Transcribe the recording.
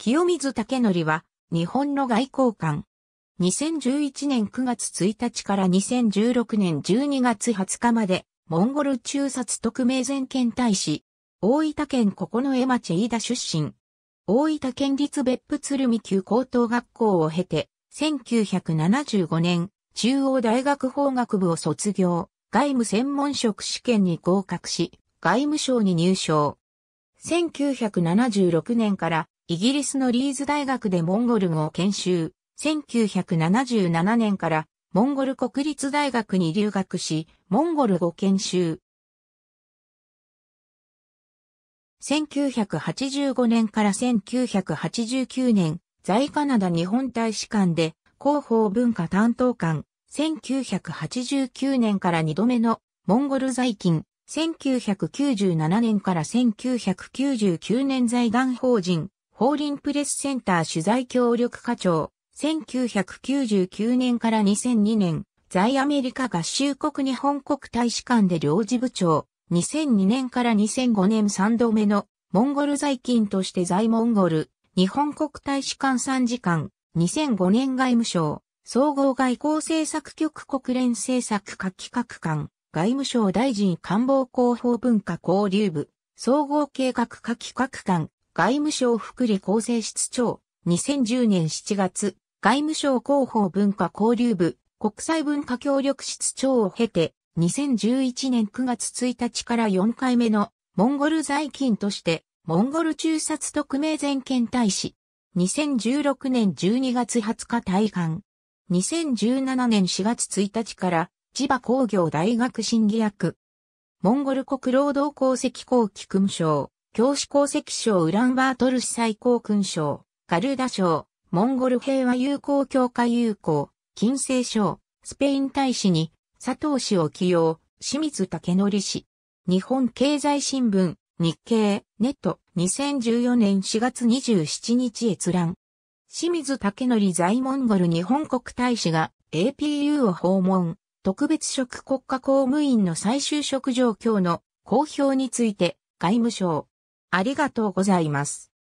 清水武則は、日本の外交官。2011年9月1日から2016年12月20日まで、モンゴル中殺特命全権大使、大分県九重町飯田出身。大分県立別府鶴見級高等学校を経て、1975年、中央大学法学部を卒業、外務専門職試験に合格し、外務省に入省。1976年からイギリスのリーズ大学でモンゴル語を研修、1977年からモンゴル国立大学に留学し、モンゴル語研修。1985年から1989年、在カナダ日本大使館で広報文化担当官、1989年から2度目のモンゴル在勤、1997年から1999年在団法人、法輪プレスセンター取材協力課長、1999年から2002年、在アメリカ合衆国日本国大使館で領事部長、2002年から2005年3度目のモンゴル在勤として在モンゴル、日本国大使館参事官、2005年外務省、総合外交政策局国連政策課企画官、外務省大臣官房広報文化交流部、総合計画課企画官、外務省福利厚生室長、2010年7月、外務省広報文化交流部、国際文化協力室長を経て、2011年9月1日から4回目のモンゴル在勤として、モンゴル中殺特命全権大使。2016年12月20日退官。2017年4月1日から千葉工業大学審議役。モンゴル国労働功績後期勲章。教師功績賞ウランバートル市最高勲章、カルダ賞、モンゴル平和友好協会友好、金星賞、スペイン大使に、佐藤氏を起用、清水武則氏。日本経済新聞、日経、ネット、2014年4月27日閲覧。清水武則在モンゴル日本国大使が APU を訪問。特別職国家公務員の最終職状況の公表について外務省、ありがとうございます。